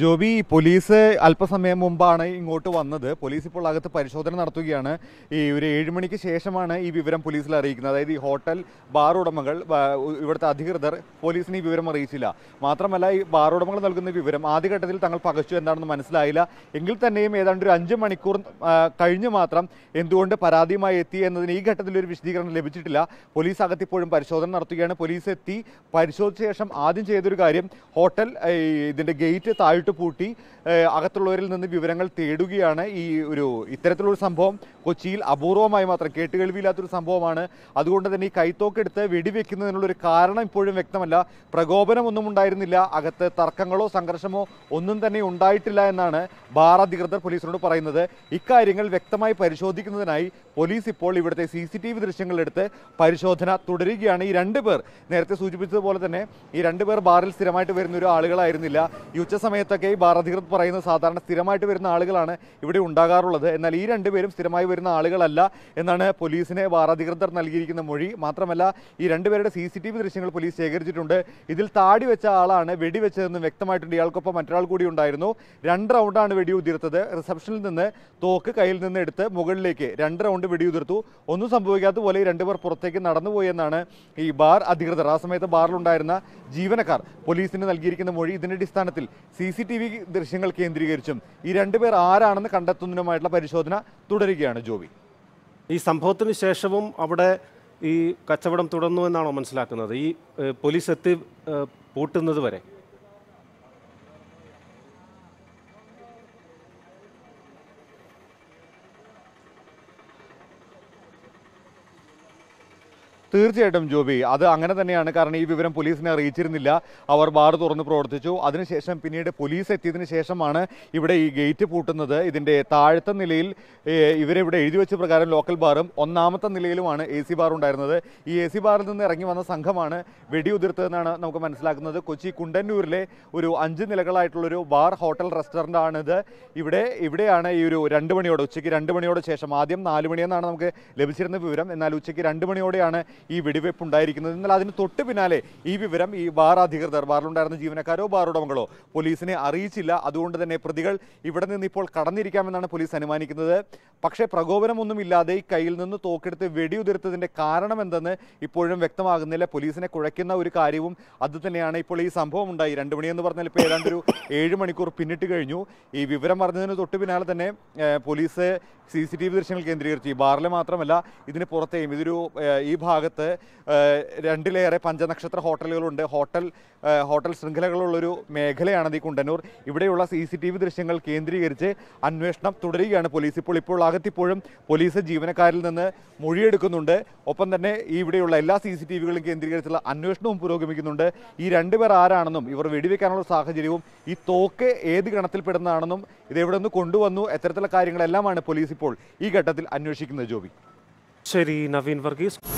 Joby police അല്പസമയം മുമ്പാണ് ഇങ്ങോട്ട് വന്നത് പോലീസ് ഇപ്പോൾ അകത്ത് പരിശോധന നടത്തുകയാണ് ഈ ഒരു ഏഴ് മണിക്ക് ശേഷമാണ് ഈ വിവരം പോലീസിൽ അറിയിക്കുന്നത് അതായത് ഈ ഹോട്ടൽ ബാർ ഉടമകൾ ഇവിടുത്തെ അധികൃതർ പോലീസിന് ഈ വിവരം അറിയിച്ചില്ല മാത്രമല്ല ഈ ബാർ ഉടമകൾ നൽകുന്ന വിവരം ആദ്യഘട്ടത്തിൽ തങ്ങൾ പകച്ചു എന്താണെന്ന് മനസ്സിലായില്ല എങ്കിൽ തന്നെയും ഏതാണ്ട് ഒരു അഞ്ച് മണിക്കൂർ കഴിഞ്ഞ് മാത്രം എന്തുകൊണ്ട് പരാതിയുമായി എത്തി എന്നതിന് ഈ ഘട്ടത്തിൽ ഒരു വിശദീകരണം ലഭിച്ചിട്ടില്ല പോലീസ് അകത്ത് ഇപ്പോഴും പരിശോധന നടത്തുകയാണ് പോലീസ് എത്തി പരിശോധിച്ച ശേഷം ആദ്യം ചെയ്തൊരു കാര്യം ഹോട്ടൽ ഇതിൻ്റെ ഗേറ്റ് താഴ്ത്തി പൂട്ടി അകത്തുള്ളവരിൽ നിന്ന് വിവരങ്ങൾ തേടുകയാണ് ഈ ഒരു ഇത്തരത്തിലൊരു സംഭവം കൊച്ചിയിൽ അപൂർവമായി മാത്രം കേട്ടുകേൾവിയില്ലാത്തൊരു സംഭവമാണ് അതുകൊണ്ട് തന്നെ ഈ കൈത്തോക്കെടുത്ത് വെടിവെക്കുന്നതിനുള്ളൊരു കാരണം ഇപ്പോഴും വ്യക്തമല്ല പ്രകോപനമൊന്നും ഉണ്ടായിരുന്നില്ല അകത്ത് തർക്കങ്ങളോ സംഘർഷമോ ഒന്നും തന്നെ ഉണ്ടായിട്ടില്ല എന്നാണ് ബാർ അധികൃതർ പോലീസിനോട് പറയുന്നത് ഇക്കാര്യങ്ങൾ വ്യക്തമായി പരിശോധിക്കുന്നതിനായി പോലീസ് ഇപ്പോൾ ഇവിടുത്തെ സി സി ടി വി ദൃശ്യങ്ങളെടുത്ത് പരിശോധന തുടരുകയാണ് ഈ രണ്ട് പേർ നേരത്തെ സൂചിപ്പിച്ചതുപോലെ തന്നെ ഈ രണ്ട് പേർ ബാറിൽ സ്ഥിരമായിട്ട് വരുന്ന ഒരു ആളുകളായിരുന്നില്ല ഈ ഉച്ച സമയത്ത് സമയത്തൊക്കെ ഈ ബാർ അധികൃതർ പറയുന്നത് സാധാരണ സ്ഥിരമായിട്ട് വരുന്ന ആളുകളാണ് ഇവിടെ ഉണ്ടാകാറുള്ളത് എന്നാൽ ഈ രണ്ടുപേരും സ്ഥിരമായി വരുന്ന ആളുകളല്ല എന്നാണ് പോലീസിനെ ബാർ അധികൃതർ നൽകിയിരിക്കുന്ന മൊഴി മാത്രമല്ല ഈ രണ്ടുപേരുടെ സി സി ടി വി ദൃശ്യങ്ങൾ പോലീസ് ശേഖരിച്ചിട്ടുണ്ട് ഇതിൽ താടി വെച്ച ആളാണ് വെടിവെച്ചതെന്നും വ്യക്തമായിട്ടുണ്ട് ഇയാൾക്കൊപ്പം മറ്റൊരാൾ കൂടി ഉണ്ടായിരുന്നു രണ്ട് റൗണ്ടാണ് വെടിയുതിർത്തത് റിസപ്ഷനിൽ നിന്ന് തോക്ക് കയ്യിൽ നിന്ന് എടുത്ത് മുകളിലേക്ക് രണ്ട് റൗണ്ട് വെടിയുതിർത്തു ഒന്നും സംഭവിക്കാത്ത പോലെ രണ്ടുപേർ പുറത്തേക്ക് നടന്നുപോയി എന്നാണ് ഈ ബാർ അധികൃതർ ആ സമയത്ത് ബാറിലുണ്ടായിരുന്ന ജീവനക്കാർ പോലീസിന് നൽകിയിരിക്കുന്ന മൊഴി ഇതിൻ്റെ അടിസ്ഥാനത്തിൽ സി സി ടി വി ദൃശ്യങ്ങൾ കേന്ദ്രീകരിച്ചും ഈ രണ്ടുപേർ ആരാണെന്ന് കണ്ടെത്തുന്നതിനുമായിട്ടുള്ള പരിശോധന തുടരുകയാണ് ജോബി ഈ സംഭവത്തിന് ശേഷവും അവിടെ ഈ കച്ചവടം തുടർന്നു എന്നാണോ മനസ്സിലാക്കുന്നത് ഈ പോലീസ് എത്തി പൂട്ടുന്നത് വരെ തീർച്ചയായിട്ടും ജോബി അത് അങ്ങനെ തന്നെയാണ് കാരണം ഈ വിവരം പോലീസിനെ അറിയിച്ചിരുന്നില്ല അവർ ബാർ തുറന്ന് പ്രവർത്തിച്ചു അതിനുശേഷം പിന്നീട് പോലീസ് എത്തിയതിനു ശേഷമാണ് ഇവിടെ ഈ ഗേറ്റ് പൂട്ടുന്നത് ഇതിൻ്റെ താഴത്തെ നിലയിൽ ഇവരിവിടെ എഴുതി വെച്ച പ്രകാരം ലോക്കൽ ബാറും ഒന്നാമത്തെ നിലയിലുമാണ് എ സി ബാർ ഉണ്ടായിരുന്നത് ഈ എ സി ബാറിൽ നിന്ന് ഇറങ്ങി വന്ന സംഘമാണ് വെടിയുതിർത്തതെന്നാണ് നമുക്ക് മനസ്സിലാക്കുന്നത് കൊച്ചി കുണ്ടന്നൂരിലെ ഒരു അഞ്ച് നിലകളായിട്ടുള്ളൊരു ബാർ ഹോട്ടൽ റെസ്റ്റോറൻ്റ് ആണിത് ഇവിടെ ഇവിടെയാണ് ഈ ഒരു രണ്ട് മണിയോടെ ഉച്ചയ്ക്ക് രണ്ട് മണിയോടെ ശേഷം ആദ്യം നാല് മണിയെന്നാണ് നമുക്ക് ലഭിച്ചിരുന്ന വിവരം എന്നാൽ ഉച്ചയ്ക്ക് രണ്ട് മണിയോടെയാണ് ഈ വെടിവെപ്പ് ഉണ്ടായിരിക്കുന്നത് എന്നാൽ അതിന് തൊട്ട് പിന്നാലെ ഈ വിവരം ഈ ബാർ അധികൃതർ ബാറിലുണ്ടായിരുന്ന ജീവനക്കാരോ ബാർ ഉടമകളോ പോലീസിനെ അറിയിച്ചില്ല അതുകൊണ്ട് തന്നെ പ്രതികൾ ഇവിടെ നിന്ന് ഇപ്പോൾ കടന്നിരിക്കാമെന്നാണ് പോലീസ് അനുമാനിക്കുന്നത് പക്ഷേ പ്രകോപനമൊന്നുമില്ലാതെ ഈ കയ്യിൽ നിന്ന് തോക്കെടുത്ത് വെടിയുതിർത്തതിൻ്റെ കാരണം എന്തെന്ന് ഇപ്പോഴും വ്യക്തമാകുന്നില്ല പോലീസിനെ കുഴയ്ക്കുന്ന ഒരു കാര്യവും അത് തന്നെയാണ് ഇപ്പോൾ ഈ സംഭവം ഉണ്ടായി രണ്ട് മണിയെന്ന് പറഞ്ഞാൽ ഇപ്പോൾ ഏതാണ്ട് ഒരു ഏഴ് മണിക്കൂർ പിന്നിട്ട് കഴിഞ്ഞു ഈ വിവരം അറിഞ്ഞതിന് തൊട്ട് പിന്നാലെ തന്നെ police C C T V ദൃശ്യങ്ങൾ കേന്ദ്രീകരിച്ചു ഈ ബാറിൽ മാത്രമല്ല ഇതിന് പുറത്തെയും ഇതൊരു ഈ ഭാഗത്ത് ഭാഗത്ത് രണ്ടിലേറെ പഞ്ചനക്ഷത്ര ഹോട്ടലുകളുണ്ട് ഹോട്ടൽ ഹോട്ടൽ ശൃംഖലകളുള്ളൊരു മേഖലയാണ് ഈ കുണ്ടന്നൂർ ഇവിടെയുള്ള സി സി ടി വി ദൃശ്യങ്ങൾ കേന്ദ്രീകരിച്ച് അന്വേഷണം തുടരുകയാണ് പോലീസ് ഇപ്പോൾ ഇപ്പോൾ അകത്തിപ്പോഴും പോലീസ് ജീവനക്കാരിൽ നിന്ന് മൊഴിയെടുക്കുന്നുണ്ട് ഒപ്പം തന്നെ ഇവിടെയുള്ള എല്ലാ സി സി ടി വികളും കേന്ദ്രീകരിച്ചുള്ള അന്വേഷണവും പുരോഗമിക്കുന്നുണ്ട് ഈ രണ്ടുപേർ ആരാണെന്നും ഇവർ വെടിവെക്കാനുള്ള സാഹചര്യവും ഈ തോക്ക് ഏത് ഗണത്തിൽപ്പെടുന്നതാണെന്നും ഇതെവിടെ നിന്ന് കൊണ്ടുവന്നു എത്തരത്തിലുള്ള കാര്യങ്ങളെല്ലാമാണ് പോലീസ് ഇപ്പോൾ ഈ ഘട്ടത്തിൽ അന്വേഷിക്കുന്നത് ജോബി ശരി നവീൻ വർഗീസ്